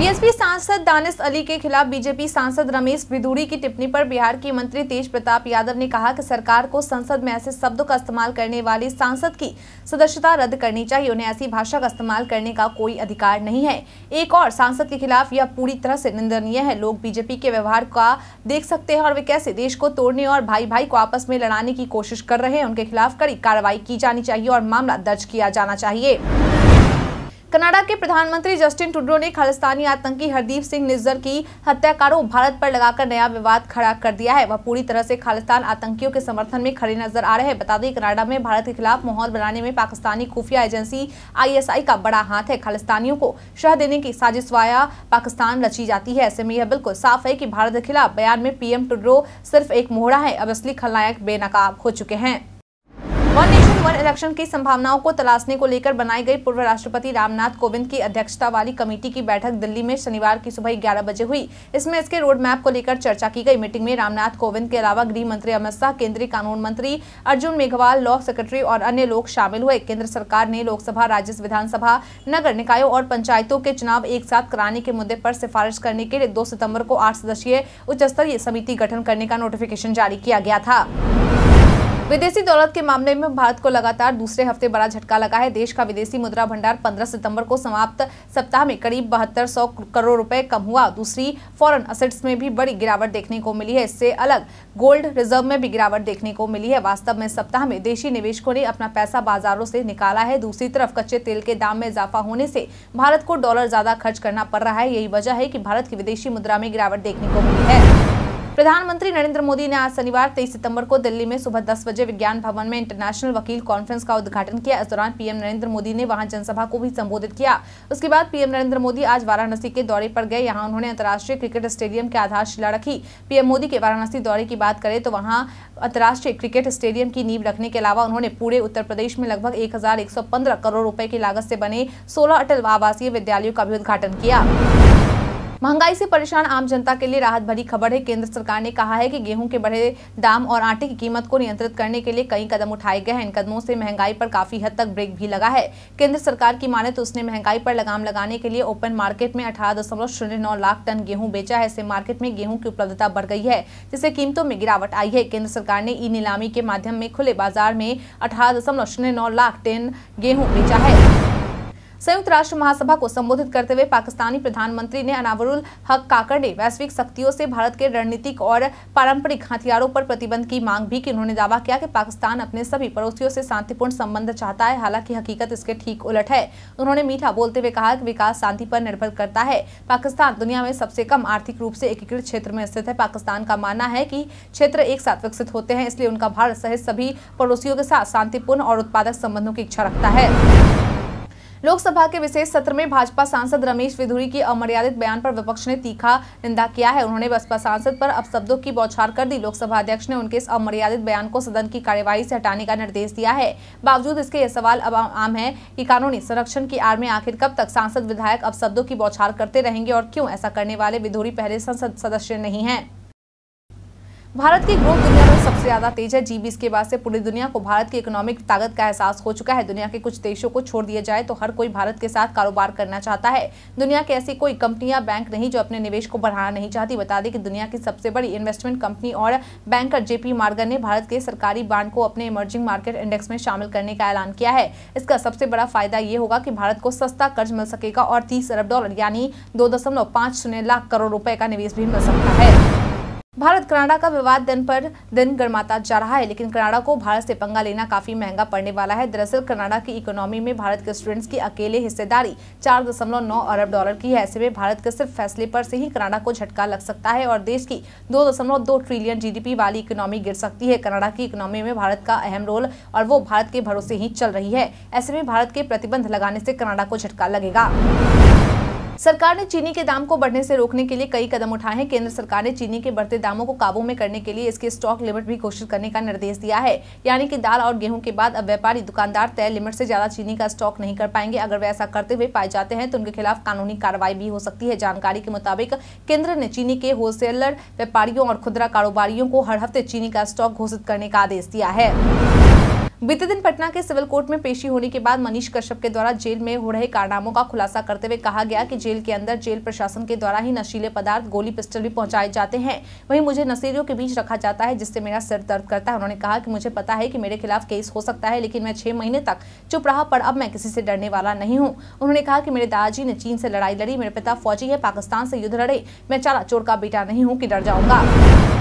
BSP सांसद दानिश अली के खिलाफ बीजेपी सांसद रमेश बिदूरी की टिप्पणी पर बिहार की मंत्री तेज प्रताप यादव ने कहा कि सरकार को संसद में ऐसे शब्दों का इस्तेमाल करने वाले सांसद की सदस्यता रद्द करनी चाहिए उन्हें ऐसी भाषा का इस्तेमाल करने का कोई अधिकार नहीं है एक और सांसद के खिलाफ यह पूरी तरह से निंदनीय है लोग बीजेपी के व्यवहार का देख सकते हैं और वे कैसे देश को तोड़ने और भाई भाई को आपस में लड़ाने की कोशिश कर रहे हैं उनके खिलाफ कड़ी कार्रवाई की जानी चाहिए और मामला दर्ज किया जाना चाहिए कनाडा के प्रधानमंत्री जस्टिन टूडो ने खालिस्तानी आतंकी हरदीप सिंह निज्जर की हत्या का आरोप भारत पर लगाकर नया विवाद खड़ा कर दिया है वह पूरी तरह से खालिस्तान आतंकियों के समर्थन में खड़े नजर आ रहे हैं बता दें कनाडा में भारत के खिलाफ माहौल बनाने में पाकिस्तानी खुफिया एजेंसी आईएसआई का बड़ा हाथ है खालिस्तानियों को शह देने की साजिश वाया पाकिस्तान रची जाती है ऐसे में यह बिल्कुल साफ है की भारत के खिलाफ बयान में पीएम टूडो सिर्फ एक मोहरा है अब असली खलनायक बेनकाब हो चुके हैं लोकसभा इलेक्शन की संभावनाओं को तलाशने को लेकर बनाई गई पूर्व राष्ट्रपति रामनाथ कोविंद की अध्यक्षता वाली कमेटी की बैठक दिल्ली में शनिवार की सुबह ग्यारह बजे हुई इसमें इसके रोड मैप को लेकर चर्चा की गई मीटिंग में रामनाथ कोविंद के अलावा गृह मंत्री अमित शाह केंद्रीय कानून मंत्री अर्जुन मेघवाल लॉ सेक्रेटरी और अन्य लोग शामिल हुए केंद्र सरकार ने लोकसभा राज्य विधानसभा नगर निकायों और पंचायतों के चुनाव एक साथ कराने के मुद्दे पर सिफारिश करने के लिए दो सितम्बर को आठ सदस्यीय उच्च स्तरीय समिति गठन करने का नोटिफिकेशन जारी किया गया था विदेशी दौलत के मामले में भारत को लगातार दूसरे हफ्ते बड़ा झटका लगा है देश का विदेशी मुद्रा भंडार 15 सितंबर को समाप्त सप्ताह में करीब बहत्तर सौ करोड़ रुपए कम हुआ दूसरी फॉरेन असेट्स में भी बड़ी गिरावट देखने को मिली है इससे अलग गोल्ड रिजर्व में भी गिरावट देखने को मिली है वास्तव में सप्ताह में देशी निवेशकों ने अपना पैसा बाजारों से निकाला है दूसरी तरफ कच्चे तेल के दाम में इजाफा होने से भारत को डॉलर ज्यादा खर्च करना पड़ रहा है यही वजह है की भारत की विदेशी मुद्रा में गिरावट देखने को मिली है प्रधानमंत्री नरेंद्र मोदी ने आज शनिवार तेईस सितंबर को दिल्ली में सुबह दस बजे विज्ञान भवन में इंटरनेशनल वकील कॉन्फ्रेंस का उद्घाटन किया इस दौरान पीएम नरेंद्र मोदी ने वहां जनसभा को भी संबोधित किया उसके बाद पीएम नरेंद्र मोदी आज वाराणसी के दौरे पर गए यहाँ उन्होंने अंतर्राष्ट्रीय क्रिकेट स्टेडियम की आधारशिला रखी पीएम मोदी के वाराणसी दौरे की बात करें तो वहाँ अंतर्राष्ट्रीय क्रिकेट स्टेडियम की नींव रखने के अलावा उन्होंने पूरे उत्तर प्रदेश में लगभग एक करोड़ रुपए की लागत से बने सोलह अटल आवासीय विद्यालयों का भी उद्घाटन किया महंगाई से परेशान आम जनता के लिए राहत भरी खबर है केंद्र सरकार ने कहा है कि गेहूं के बढ़े दाम और आटे की कीमत को नियंत्रित करने के लिए कई कदम उठाए गए हैं इन कदमों से महंगाई पर काफी हद तक ब्रेक भी लगा है केंद्र सरकार की माने तो उसने महंगाई पर लगाम लगाने के लिए ओपन मार्केट में अठारह लाख टन गेहूँ बेचा है इससे मार्केट में गेहूँ की उपलब्धता बढ़ गई है जिससे कीमतों में गिरावट आई है केंद्र सरकार ने ई नीलामी के माध्यम में खुले बाजार में अठारह लाख टन गेहूँ बेचा है संयुक्त राष्ट्र महासभा को संबोधित करते हुए पाकिस्तानी प्रधानमंत्री ने अनावरुल हक काकड़ ने वैश्विक शक्तियों से भारत के रणनीतिक और पारंपरिक हथियारों पर प्रतिबंध की मांग भी की उन्होंने दावा किया कि पाकिस्तान अपने सभी पड़ोसियों से शांतिपूर्ण संबंध चाहता है हालांकि हकीकत इसके ठीक उलट है उन्होंने मीठा बोलते हुए कहा कि विकास शांति पर निर्भर करता है पाकिस्तान दुनिया में सबसे कम आर्थिक रूप से एकीकृत क्षेत्र में स्थित है पाकिस्तान का मानना है कि क्षेत्र एक साथ विकसित होते हैं इसलिए उनका भारत सहित सभी पड़ोसियों के साथ शांतिपूर्ण और उत्पादक संबंधों की इच्छा रखता है लोकसभा के विशेष सत्र में भाजपा सांसद रमेश विधुरी की अमर्यादित बयान पर विपक्ष ने तीखा निंदा किया है उन्होंने बसपा सांसद पर अपशब्दों की बौछार कर दी लोकसभा अध्यक्ष ने उनके इस अमर्यादित बयान को सदन की कार्यवाही से हटाने का निर्देश दिया है बावजूद इसके यह सवाल अब आम है कि कानूनी संरक्षण की आड़ में आखिर कब तक सांसद विधायक अपशब्दों की बौछार करते रहेंगे और क्यों ऐसा करने वाले विधुरी पहले संसद सदस्य नहीं है भारत की ग्रोथ दुनिया में सबसे ज्यादा तेज है जी के बाद से पूरी दुनिया को भारत की इकोनॉमिक ताकत का एहसास हो चुका है दुनिया के कुछ देशों को छोड़ दिया जाए तो हर कोई भारत के साथ कारोबार करना चाहता है दुनिया की ऐसी कोई कंपनी या बैंक नहीं जो अपने निवेश को बढ़ाना नहीं चाहती बता दें कि दुनिया की सबसे बड़ी इन्वेस्टमेंट कंपनी और बैंकर जेपी मार्गन ने भारत के सरकारी बांड को अपने इमर्जिंग मार्केट इंडेक्स में शामिल करने का ऐलान किया है इसका सबसे बड़ा फायदा ये होगा कि भारत को सस्ता कर्ज मिल सकेगा और तीस अरब डॉलर यानी दो लाख करोड़ रुपए का निवेश भी मिल सकता है भारत कनाडा का विवाद दिन पर दिन गर्माता जा रहा है लेकिन कनाडा को भारत से पंगा लेना काफी महंगा पड़ने वाला है दरअसल कनाडा की इकोनॉमी में भारत के स्टूडेंट्स की अकेले हिस्सेदारी 4.9 अरब डॉलर की है ऐसे में भारत के सिर्फ फैसले पर से ही कनाडा को झटका लग सकता है और देश की 2.2 ट्रिलियन जी वाली इकोनॉमी गिर सकती है कनाडा की इकोनॉमी में भारत का अहम रोल और वो भारत के भरोसे ही चल रही है ऐसे में भारत के प्रतिबंध लगाने से कनाडा को झटका लगेगा सरकार ने चीनी के दाम को बढ़ने से रोकने के लिए कई कदम उठाए हैं केंद्र सरकार ने चीनी के बढ़ते दामों को काबू में करने के लिए इसके स्टॉक लिमिट भी घोषित करने का निर्देश दिया है यानी कि दाल और गेहूं के बाद अब व्यापारी दुकानदार तय लिमिट से ज्यादा चीनी का स्टॉक नहीं कर पाएंगे अगर वे ऐसा करते हुए पाए जाते हैं तो उनके खिलाफ कानूनी कार्रवाई भी हो सकती है जानकारी के मुताबिक केंद्र ने चीनी के होलसेलर व्यापारियों और खुदरा कारोबारियों को हर हफ्ते चीनी का स्टॉक घोषित करने का आदेश दिया है बीते दिन पटना के सिविल कोर्ट में पेशी होने के बाद मनीष कश्यप के द्वारा जेल में हो रहे कारनामों का खुलासा करते हुए कहा गया कि जेल के अंदर जेल प्रशासन के द्वारा ही नशीले पदार्थ गोली पिस्टल भी पहुंचाए जाते हैं वहीं मुझे नशेड़ियों के बीच रखा जाता है जिससे मेरा सिर दर्द करता है उन्होंने कहा कि मुझे पता है कि मेरे खिलाफ केस हो सकता है लेकिन मैं छह महीने तक चुप रहा पर अब मैं किसी से डरने वाला नहीं हूँ उन्होंने कहा कि मेरे दादाजी ने चीन से लड़ाई लड़ी मेरे पिता फौजी है पाकिस्तान से युद्ध लड़े मैं चारा चोर का बेटा नहीं हूँ कि डर जाऊंगा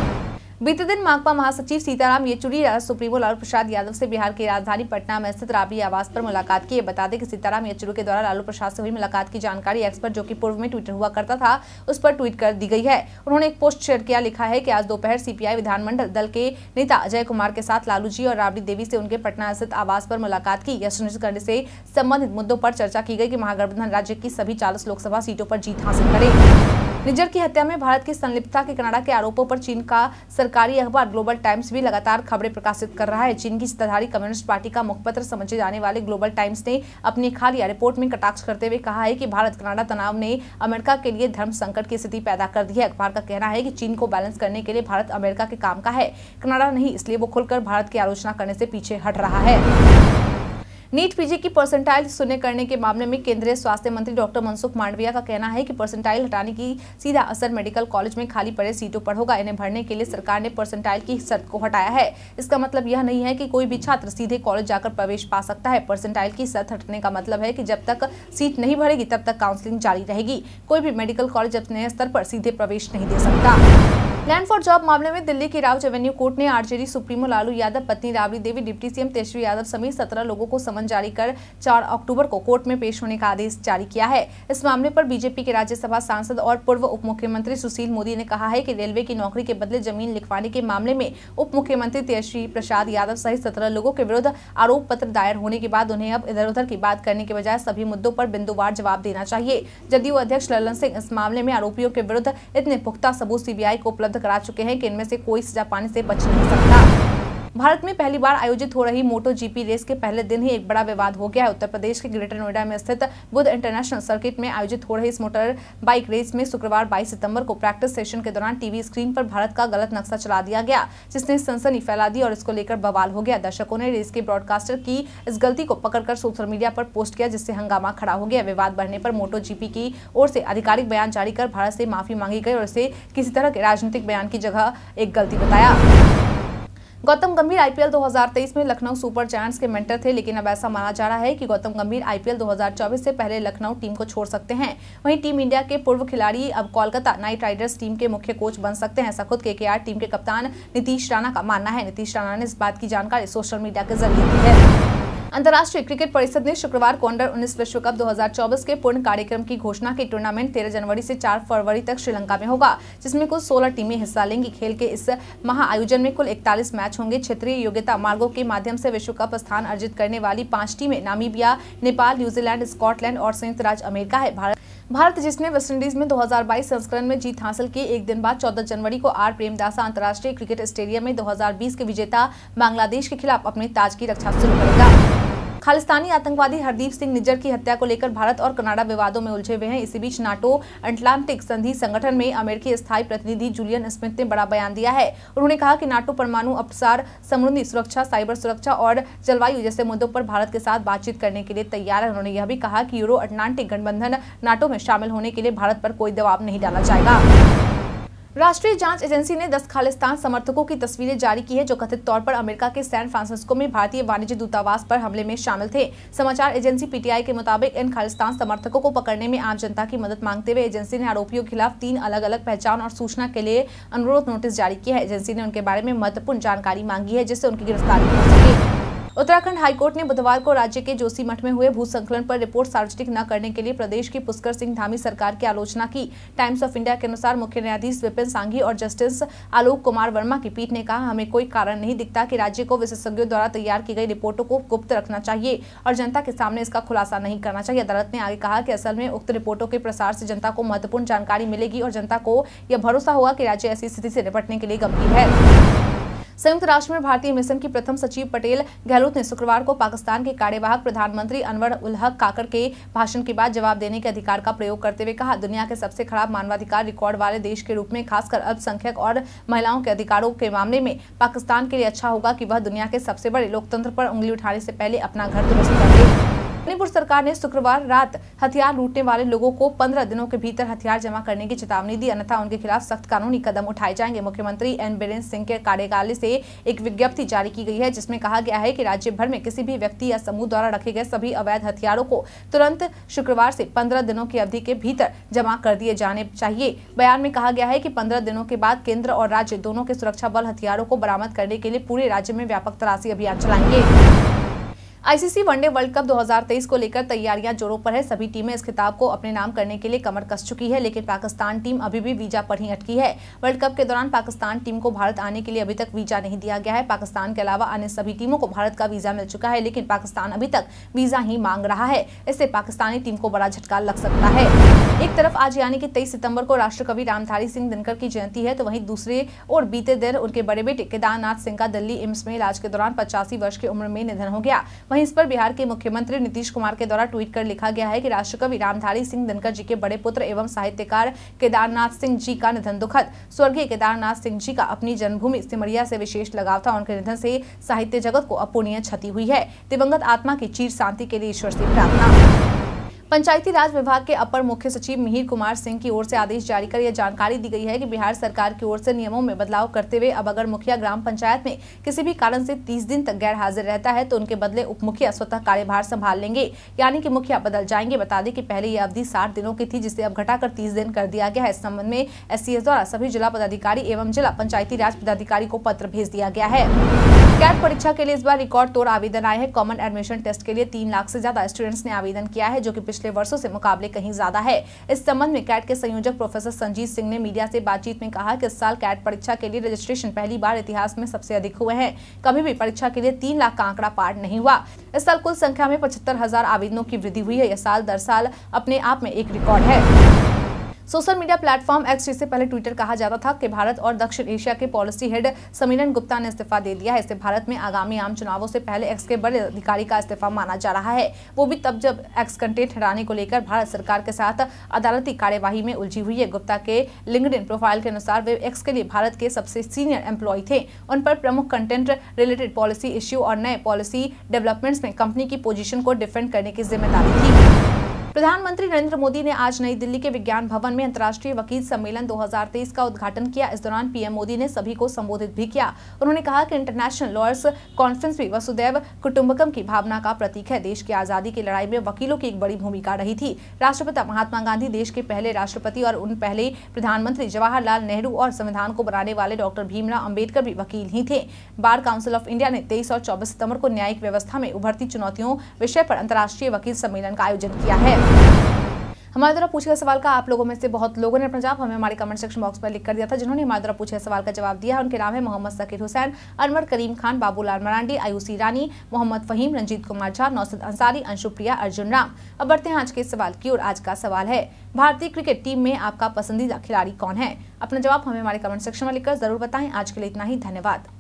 बीते दिन माकपा महासचिव सीताराम येचुरी सुप्रीमो लालू प्रसाद यादव से बिहार की राजधानी पटना में स्थित राबड़ी आवास पर मुलाकात की बता दें कि सीताराम येचुरी के द्वारा लालू प्रसाद से हुई मुलाकात की जानकारी एक्सपर्ट जो कि पूर्व में ट्विटर हुआ करता था उस पर ट्वीट कर दी गई है उन्होंने एक पोस्ट शेयर किया लिखा है की आज दोपहर सीपीआई विधानमंडल दल के नेता अजय कुमार के साथ लालू जी और राबड़ी देवी से उनके पटना स्थित आवास पर मुलाकात की यह सुनिश्चित करने से संबंधित मुद्दों पर चर्चा की गई की महागठबंधन राज्य की सभी चालीस लोकसभा सीटों पर जीत हासिल करें निजर की हत्या में भारत की संलिप्तता के कनाडा के आरोपों पर चीन का सरकारी अखबार ग्लोबल टाइम्स भी लगातार खबरें प्रकाशित कर रहा है चीन की सत्ताधारी कम्युनिस्ट पार्टी का मुखपत्र समझे जाने वाले ग्लोबल टाइम्स ने अपनी खालिया रिपोर्ट में कटाक्ष करते हुए कहा है कि भारत कनाडा तनाव ने अमेरिका के लिए धर्म संकट की स्थिति पैदा कर दी है अखबार का कहना है की चीन को बैलेंस करने के लिए भारत अमेरिका के काम का है कनाडा नहीं इसलिए वो खुलकर भारत की आलोचना करने से पीछे हट रहा है नीट पीजी की परसेंटाइल शून्य करने के मामले में केंद्रीय स्वास्थ्य मंत्री डॉक्टर मनसुख मांडविया का कहना है कि परसेंटाइल हटाने की सीधा असर मेडिकल कॉलेज में खाली पड़े सीटों पर होगा इन्हें भरने के लिए सरकार ने परसेंटाइल की शर्त को हटाया है इसका मतलब यह नहीं है कि कोई भी छात्र सीधे कॉलेज जाकर प्रवेश पा सकता है परसेंटाइल की शर्त हटने का मतलब है कि जब तक सीट नहीं भरेगी तब तक काउंसिलिंग जारी रहेगी कोई भी मेडिकल कॉलेज अपने स्तर पर सीधे प्रवेश नहीं दे सकता लैंड फॉर जॉब मामले में दिल्ली की राउज एवेन्यू कोर्ट ने आरजेडी सुप्रीमो लालू यादव पत्नी राबड़ी देवी डिप्टी सीएम तेजस्वी यादव समेत सत्रह लोगों को समन जारी कर 4 अक्टूबर को कोर्ट में पेश होने का आदेश जारी किया है इस मामले पर बीजेपी के राज्यसभा सांसद और पूर्व उप मुख्यमंत्री सुशील मोदी ने कहा है की रेलवे की नौकरी के बदले जमीन लिखवाने के मामले में उप मुख्यमंत्री तेजस्वी प्रसाद यादव सहित सत्रह लोगों के विरुद्ध आरोप पत्र दायर होने के बाद उन्हें अब इधर उधर की बात करने के बजाय सभी मुद्दों पर बिंदुवार जवाब देना चाहिए जदयू अध्यक्ष ललन सिंह इस मामले में आरोपियों के विरुद्ध इतने पुख्ता सबूत सीबीआई को उपलब्ध करा चुके हैं कि इनमें से कोई पाने से बच नहीं सकता भारत में पहली बार आयोजित हो रही मोटो जीपी रेस के पहले दिन ही एक बड़ा विवाद हो गया है उत्तर प्रदेश के ग्रेटर नोएडा में स्थित बुद्ध इंटरनेशनल सर्किट में आयोजित हो रही इस मोटर बाइक रेस में शुक्रवार बाईस सितम्बर को प्रैक्टिस सेशन के दौरान टीवी स्क्रीन पर भारत का गलत नक्शा चला दिया गया जिसने सनसनी फैला दी और इसको लेकर बवाल हो गया दर्शकों ने रेस के ब्रॉडकास्टर की इस गलती को पकड़कर सोशल मीडिया पर पोस्ट किया जिससे हंगामा खड़ा हो गया विवाद बढ़ने पर मोटो जीपी की ओर से आधिकारिक बयान जारी कर भारत से माफी मांगी गई और इसे किसी तरह के राजनीतिक बयान की जगह एक गलती बताया गौतम गंभीर आईपीएल 2023 में लखनऊ सुपर जायंट्स के मेंटर थे लेकिन अब ऐसा माना जा रहा है कि गौतम गंभीर आईपीएल 2024 से पहले लखनऊ टीम को छोड़ सकते हैं वहीं टीम इंडिया के पूर्व खिलाड़ी अब कोलकाता नाइट राइडर्स टीम के मुख्य कोच बन सकते हैं ऐसा खुद के टीम के कप्तान नीतीश राणा का मानना है नीतीश राणा ने इस बात की जानकारी सोशल मीडिया के जरिए दी है अंतर्राष्ट्रीय क्रिकेट परिषद ने शुक्रवार को अंडर उन्नीस विश्व कप 2024 के पूर्ण कार्यक्रम की घोषणा की टूर्नामेंट 13 जनवरी से 4 फरवरी तक श्रीलंका में होगा जिसमें कुल 16 टीमें हिस्सा लेंगी खेल के इस महाआयोजन में कुल 41 मैच होंगे क्षेत्रीय योग्यता मार्गो के माध्यम से विश्व कप स्थान अर्जित करने वाली पांच टीमें नामीबिया नेपाल न्यूजीलैंड स्कॉटलैंड और संयुक्त राज्य अमेरिका है भारत भारत जिसने वेस्टइंडीज में 2022 संस्करण में जीत हासिल की एक दिन बाद 14 जनवरी को आर प्रेमदासा अंतर्राष्ट्रीय क्रिकेट स्टेडियम में 2020 के विजेता बांग्लादेश के खिलाफ अपने ताज की रक्षा शुरू करेगा खालिस्तानी आतंकवादी हरदीप सिंह निज्जर की हत्या को लेकर भारत और कनाडा विवादों में उलझे हुए हैं इसी बीच नाटो अटलांटिक संधि संगठन में अमेरिकी स्थायी प्रतिनिधि जूलियन स्मिथ ने बड़ा बयान दिया है उन्होंने कहा कि नाटो परमाणु अपसार समुद्री सुरक्षा साइबर सुरक्षा और जलवायु जैसे मुद्दों पर भारत के साथ बातचीत करने के लिए तैयार है उन्होंने यह भी कहा कि यूरो अटलांटिक गठबंधन नाटो में शामिल होने के लिए भारत पर कोई दबाव नहीं डाला जाएगा राष्ट्रीय जांच एजेंसी ने दस खालिस्तान समर्थकों की तस्वीरें जारी की है जो कथित तौर पर अमेरिका के सैन फ्रांसिस्को में भारतीय वाणिज्य दूतावास पर हमले में शामिल थे समाचार एजेंसी पीटीआई के मुताबिक इन खालिस्तान समर्थकों को पकड़ने में आम जनता की मदद मांगते हुए एजेंसी ने आरोपियों के खिलाफ तीन अलग अलग पहचान और सूचना के लिए अनुरोध नोटिस जारी किया है एजेंसी ने उनके बारे में महत्वपूर्ण जानकारी मांगी है जिससे उनकी गिरफ्तारी हो सके उत्तराखंड हाईकोर्ट ने बुधवार को राज्य के जोशी मठ में हुए भू संकलन पर रिपोर्ट सार्वजनिक न करने के लिए प्रदेश की पुष्कर सिंह धामी सरकार की आलोचना की टाइम्स ऑफ इंडिया के अनुसार मुख्य न्यायाधीश विपिन सांघी और जस्टिस आलोक कुमार वर्मा की पीठ ने कहा हमें कोई कारण नहीं दिखता कि राज्य को विशेषज्ञों द्वारा तैयार की गई रिपोर्टों को गुप्त रखना चाहिए और जनता के सामने इसका खुलासा नहीं करना चाहिए अदालत ने आगे कहा कि असल में उक्त रिपोर्टों के प्रसार से जनता को महत्वपूर्ण जानकारी मिलेगी और जनता को यह भरोसा होगा कि राज्य ऐसी स्थिति से निपटने के लिए गंभीर है संयुक्त राष्ट्र में भारतीय मिशन की प्रथम सचिव पटेल गहलोत ने शुक्रवार को पाकिस्तान के कार्यवाहक प्रधानमंत्री अनवर उल हक काकर के भाषण के बाद जवाब देने के अधिकार का प्रयोग करते हुए कहा दुनिया के सबसे खराब मानवाधिकार रिकॉर्ड वाले देश के रूप में खासकर अल्पसंख्यक और महिलाओं के अधिकारों के मामले में पाकिस्तान के लिए अच्छा होगा कि वह दुनिया के सबसे बड़े लोकतंत्र पर उंगली उठाने से पहले अपना घर दुरुस्त कर ले मणिपुर सरकार ने शुक्रवार रात हथियार लूटने वाले लोगों को पंद्रह दिनों के भीतर हथियार जमा करने की चेतावनी दी अन्यथा उनके खिलाफ सख्त कानूनी कदम उठाए जाएंगे मुख्यमंत्री एन बीरेन्द्र सिंह के कार्यकाल से एक विज्ञप्ति जारी की गई है जिसमें कहा गया है कि राज्य भर में किसी भी व्यक्ति या समूह द्वारा रखे गए सभी अवैध हथियारों को तुरंत शुक्रवार से पंद्रह दिनों की अवधि के भीतर जमा कर दिए जाने चाहिए बयान में कहा गया है की पंद्रह दिनों के बाद केंद्र और राज्य दोनों के सुरक्षा बल हथियारों को बरामद करने के लिए पूरे राज्य में व्यापक तलाशी अभियान चलाएंगे आईसीसी वनडे वर्ल्ड कप 2023 को लेकर तैयारियां जोरों पर है सभी टीमें इस खिताब को अपने नाम करने के लिए कमर कस चुकी है लेकिन पाकिस्तान टीम अभी भी वीजा पर ही अटकी है वर्ल्ड कप के दौरान पाकिस्तान टीम को भारत आने के लिए अभी तक वीजा नहीं दिया गया है पाकिस्तान के अलावा अन्य सभी टीमों को भारत का वीजा मिल चुका है लेकिन पाकिस्तान अभी तक वीजा ही मांग रहा है इससे पाकिस्तानी टीम को बड़ा झटका लग सकता है एक तरफ आज यानी कि तेईस सितंबर को राष्ट्रकवि रामधारी सिंह दिनकर की जयंती है तो वहीं दूसरे और बीते दिन उनके बड़े बेटे केदारनाथ सिंह का दिल्ली एम्स में इलाज के दौरान पचासी वर्ष की उम्र में निधन हो गया वही वहीं इस पर बिहार के मुख्यमंत्री नीतीश कुमार के द्वारा ट्वीट कर लिखा गया है कि राष्ट्रकवि रामधारी सिंह दिनकर जी के बड़े पुत्र एवं साहित्यकार केदारनाथ सिंह जी का निधन दुखद स्वर्गीय केदारनाथ सिंह जी का अपनी जन्मभूमि सिमरिया से विशेष लगाव था उनके निधन से साहित्य जगत को अपूर्णीय क्षति हुई है दिवंगत आत्मा की चीर शांति के लिए ईश्वर से प्रार्थना पंचायती राज विभाग के अपर मुख्य सचिव मिहिर कुमार सिंह की ओर से आदेश जारी कर यह जानकारी दी गई है कि बिहार सरकार की ओर से नियमों में बदलाव करते हुए अब अगर मुखिया ग्राम पंचायत में किसी भी कारण से तीस दिन तक गैर हाजिर रहता है तो उनके बदले उप मुखिया स्वतः कार्यभार संभाल लेंगे यानी कि मुखिया बदल जाएंगे बता दें कि पहले यह अवधि साठ दिनों की थी जिसे अब घटाकर तीस दिन कर दिया गया है इस संबंध में एस द्वारा सभी जिला पदाधिकारी एवं जिला पंचायती राज पदाधिकारी को पत्र भेज दिया गया है कैट परीक्षा के लिए इस बार रिकॉर्ड तोड़ आवेदन आए हैं कॉमन एडमिशन टेस्ट के लिए तीन लाख से ज्यादा स्टूडेंट्स ने आवेदन किया है जो कि पिछले वर्षों से मुकाबले कहीं ज्यादा है इस संबंध में कैट के संयोजक प्रोफेसर संजीत सिंह ने मीडिया से बातचीत में कहा कि इस साल कैट परीक्षा के लिए रजिस्ट्रेशन पहली बार इतिहास में सबसे अधिक हुए हैं कभी भी परीक्षा के लिए तीन लाख का आंकड़ा पार नहीं हुआ इस साल कुल संख्या में पचहत्तर आवेदनों की वृद्धि हुई है यह साल दर साल अपने आप में एक रिकॉर्ड है सोशल मीडिया प्लेटफॉर्म एक्स जिसे पहले ट्विटर कहा जाता था कि भारत और दक्षिण एशिया के पॉलिसी हेड समीरन गुप्ता ने इस्तीफा दे दिया है इसे भारत में आगामी आम चुनावों से पहले एक्स के बड़े अधिकारी का इस्तीफा माना जा रहा है वो भी तब जब एक्स कंटेंट हटाने को लेकर भारत सरकार के साथ अदालती कार्यवाही में उलझी हुई है गुप्ता के लिंकड प्रोफाइल के अनुसार वे एक्स के लिए भारत के सबसे सीनियर एम्प्लॉय थे उन पर प्रमुख कंटेंट रिलेटेड पॉलिसी इश्यू और नए पॉलिसी डेवलपमेंट्स में कंपनी की पोजीशन को डिफेंड करने की जिम्मेदारी थी प्रधानमंत्री नरेंद्र मोदी ने आज नई दिल्ली के विज्ञान भवन में अंतर्राष्ट्रीय वकील सम्मेलन 2023 का उद्घाटन किया इस दौरान पीएम मोदी ने सभी को संबोधित भी किया उन्होंने कहा कि इंटरनेशनल लॉयर्स कॉन्फ्रेंस भी वसुदेव कुटुम्बकम की भावना का प्रतीक है देश की आजादी की लड़ाई में वकीलों की एक बड़ी भूमिका रही थी राष्ट्रपिता महात्मा गांधी देश के पहले राष्ट्रपति और उन पहले प्रधानमंत्री जवाहरलाल नेहरू और संविधान को बनाने वाले डॉक्टर भीमराव अम्बेडकर भी वकील ही थे बार काउंसिल ऑफ इंडिया ने तेईस और चौबीस सितम्बर को न्यायिक व्यवस्था में उभरती चुनौतियों विषय पर अंतर्राष्ट्रीय वकील सम्मेलन का आयोजन किया है हमारे द्वारा पूछे गए सवाल का आप लोगों में से बहुत लोगों ने अपना जवाब हमें हमारे कमेंट सेक्शन बॉक्स पर लिख कर दिया था जिन्होंने हमारे द्वारा पूछे सवाल का जवाब दिया उनके नाम है मोहम्मद सकीर हुसैन अनवर करीम खान बाबूलाल मरांडी आयुषी रानी मोहम्मद फहीम रंजीत कुमार झा नौसद अंसारी अंशु प्रिया अर्जुन राम अब बढ़ते हैं आज के सवाल की और आज का सवाल है भारतीय क्रिकेट टीम में आपका पसंदीदा खिलाड़ी कौन है अपना जवाब हमें हमारे कमेंट सेक्शन में लिखकर जरूर बताएं आज के लिए इतना ही धन्यवाद